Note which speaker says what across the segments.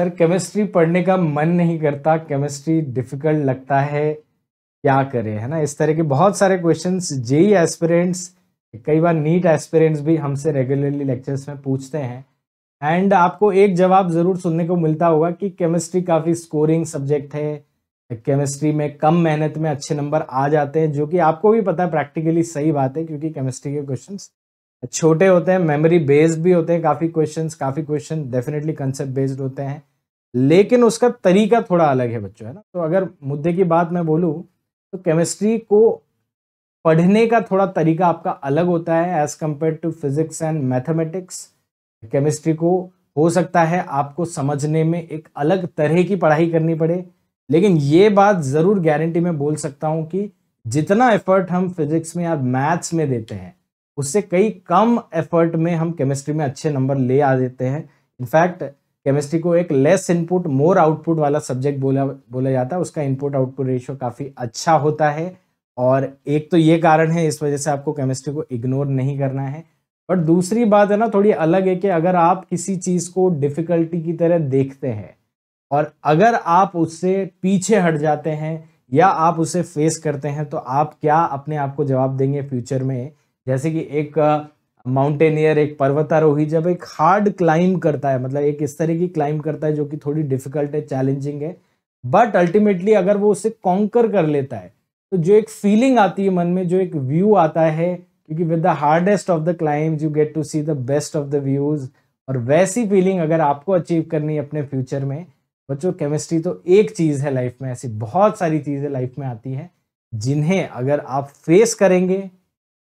Speaker 1: Sir chemistry पढ़ने का मन नहीं करता केमिस्ट्री डिफ़िकल्ट लगता है क्या करें है ना इस तरह के बहुत सारे क्वेश्चन जेई एस्पिरेंट्स कई बार नीट एस्पिरेंट्स भी हमसे रेगुलरली लेक्चर्स में पूछते हैं एंड आपको एक जवाब ज़रूर सुनने को मिलता होगा कि केमिस्ट्री काफ़ी स्कोरिंग सब्जेक्ट है केमिस्ट्री में कम मेहनत में अच्छे नंबर आ जाते हैं जो कि आपको भी पता है प्रैक्टिकली सही बात है क्योंकि केमिस्ट्री के क्वेश्चंस छोटे होते हैं मेमोरी बेस्ड भी होते हैं काफ़ी क्वेश्चन काफ़ी क्वेश्चन डेफिनेटली कंसेप्ट बेस्ड होते हैं लेकिन उसका तरीका थोड़ा अलग है बच्चों है ना तो अगर मुद्दे की बात मैं बोलूँ तो केमिस्ट्री को पढ़ने का थोड़ा तरीका आपका अलग होता है as compare to physics and mathematics chemistry को हो सकता है आपको समझने में एक अलग तरह की पढ़ाई करनी पड़े लेकिन ये बात ज़रूर गारंटी में बोल सकता हूँ कि जितना एफर्ट हम फिजिक्स में या मैथ्स में देते हैं उससे कई कम एफर्ट में हम केमिस्ट्री में अच्छे नंबर ले आ देते हैं इनफैक्ट केमिस्ट्री को एक लेस इनपुट मोर आउटपुट वाला सब्जेक्ट बोला बोला जाता है उसका इनपुट आउटपुट रेशियो काफ़ी अच्छा होता है और एक तो ये कारण है इस वजह से आपको केमिस्ट्री को इग्नोर नहीं करना है बट दूसरी बात है ना थोड़ी अलग है कि अगर आप किसी चीज़ को डिफ़िकल्टी की तरह देखते हैं और अगर आप उससे पीछे हट जाते हैं या आप उसे फेस करते हैं तो आप क्या अपने आप को जवाब देंगे फ्यूचर में जैसे कि एक माउंटेनियर एक पर्वतारोही जब एक हार्ड क्लाइंब करता है मतलब एक इस तरह की क्लाइंब करता है जो कि थोड़ी डिफिकल्ट है चैलेंजिंग है बट अल्टीमेटली अगर वो उसे कॉन्कर कर लेता है तो जो एक फीलिंग आती है मन में जो एक व्यू आता है क्योंकि with the hardest of the climbs you get to see the best of the views और वैसी फीलिंग अगर आपको अचीव करनी है अपने फ्यूचर में बच्चों केमिस्ट्री तो एक चीज़ है लाइफ में ऐसी बहुत सारी चीज़ें लाइफ में आती हैं जिन्हें अगर आप फेस करेंगे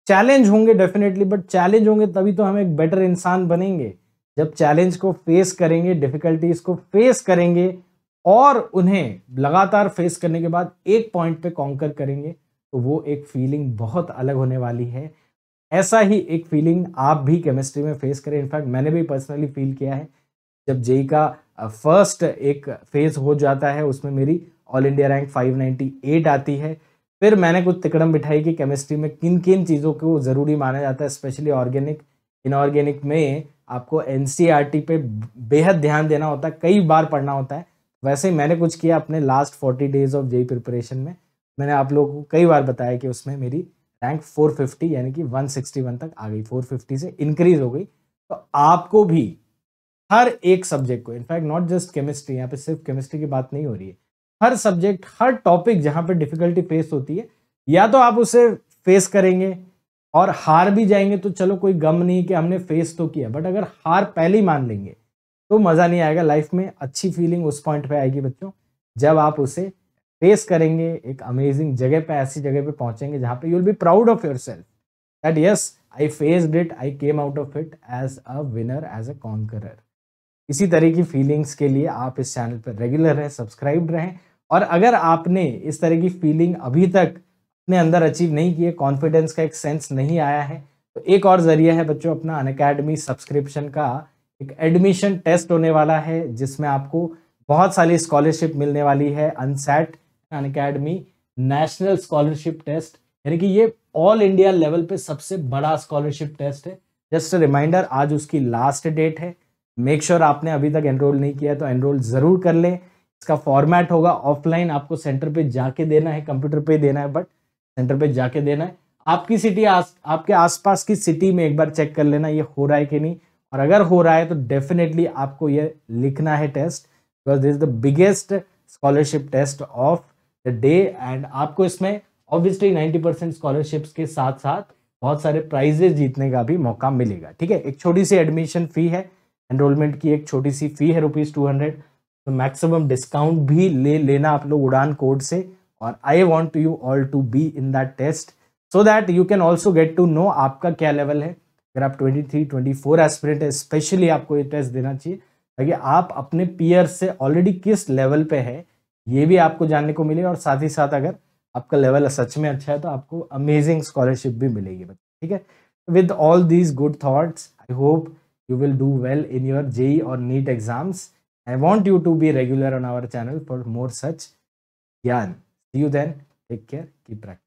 Speaker 1: चैलेंज होंगे डेफिनेटली बट चैलेंज होंगे तभी तो हम एक बेटर इंसान बनेंगे जब चैलेंज को फेस करेंगे डिफिकल्टीज को फेस करेंगे और उन्हें लगातार फेस करने के बाद एक पॉइंट पे कॉन्कर करेंगे तो वो एक फीलिंग बहुत अलग होने वाली है ऐसा ही एक फीलिंग आप भी केमिस्ट्री में फेस करें इनफैक्ट मैंने भी पर्सनली फील किया है जब जेई का फर्स्ट एक फेज हो जाता है उसमें मेरी ऑल इंडिया रैंक 598 आती है फिर मैंने कुछ तिकड़म बिठाई कि केमिस्ट्री में किन किन चीज़ों को ज़रूरी माना जाता है स्पेशली ऑर्गेनिक इनऑर्गेनिक में आपको एन e पे बेहद ध्यान देना होता है कई बार पढ़ना होता है वैसे ही मैंने कुछ किया अपने last forty days of JEE preparation में मैंने आप लोगों को कई बार बताया कि उसमें मेरी रैंक 450 यानी कि 161 तक आ गई 450 से इंक्रीज हो गई तो आपको भी हर एक सब्जेक्ट को इनफैक्ट नॉट जस्ट केमिस्ट्री यहाँ पे सिर्फ केमिस्ट्री की बात नहीं हो रही है हर सब्जेक्ट हर टॉपिक जहाँ पे डिफिकल्टी फेस होती है या तो आप उसे फेस करेंगे और हार भी जाएंगे तो चलो कोई गम नहीं कि हमने फेस तो किया बट अगर हार पहले ही मान लेंगे तो मज़ा नहीं आएगा लाइफ में अच्छी फीलिंग उस पॉइंट पे आएगी बच्चों जब आप उसे फेस करेंगे एक अमेजिंग जगह पे ऐसी जगह पे पहुंचेंगे जहाँ पे you will be proud of yourself that yes I faced it I came out of it as a winner as a conqueror इसी तरह की फीलिंग्स के लिए आप इस चैनल पर रेगुलर रहें सब्सक्राइब रहें और अगर आपने इस तरह की फीलिंग अभी तक अपने अंदर अचीव नहीं किए कॉन्फिडेंस का एक सेंस नहीं आया है तो एक और ज़रिया है बच्चों अपना अनकेडमी सब्सक्रिप्शन का एक एडमिशन टेस्ट होने वाला है जिसमें आपको बहुत सारी स्कॉलरशिप मिलने वाली है UNSAT Unacademy national scholarship test यानी कि ये ऑल इंडिया लेवल पे सबसे बड़ा स्कॉलरशिप टेस्ट है जस्ट रिमाइंडर आज उसकी लास्ट डेट है मेक श्योर sure आपने अभी तक एनरोल नहीं किया तो एनरोल ज़रूर कर लें इसका फॉर्मेट होगा ऑफलाइन आपको सेंटर पे जाके देना है कंप्यूटर पे देना है बट सेंटर पे जाके देना है आपकी सिटी आस आपके आसपास की सिटी में एक बार चेक कर लेना ये हो रहा है कि नहीं और अगर हो रहा है तो डेफिनेटली आपको ये लिखना है test because this is the biggest scholarship test of the day and आपको इसमें ऑब्वियसली नाइन्टी परसेंट स्कॉलरशिप्स के साथ साथ बहुत सारे प्राइजेस जीतने का भी मौका मिलेगा ठीक है एक छोटी सी एडमिशन फी है एनरोलमेंट की एक छोटी सी फ़ी है रुपीज़ टू हंड्रेड तो मैक्सिमम डिस्काउंट भी ले लेना आप लोग उड़ान कोड से और I want you all to be in that test so that you can also get to know आपका क्या लेवल है अगर आप ट्वेंटी फोर एस्पिरेंट है स्पेशली आपको ये टेस्ट देना चाहिए ताकि आप अपने पीयर से ऑलरेडी किस लेवल पे है ये भी आपको जानने को मिले और साथ ही साथ अगर आपका लेवल सच में अच्छा है तो आपको अमेजिंग स्कॉलरशिप भी मिलेगी ठीक है with all these good thoughts I hope you will do well in your JE or NEET exams. I want you to be regular on our channel for more such gyan. See you then. Take care. Keep practicing.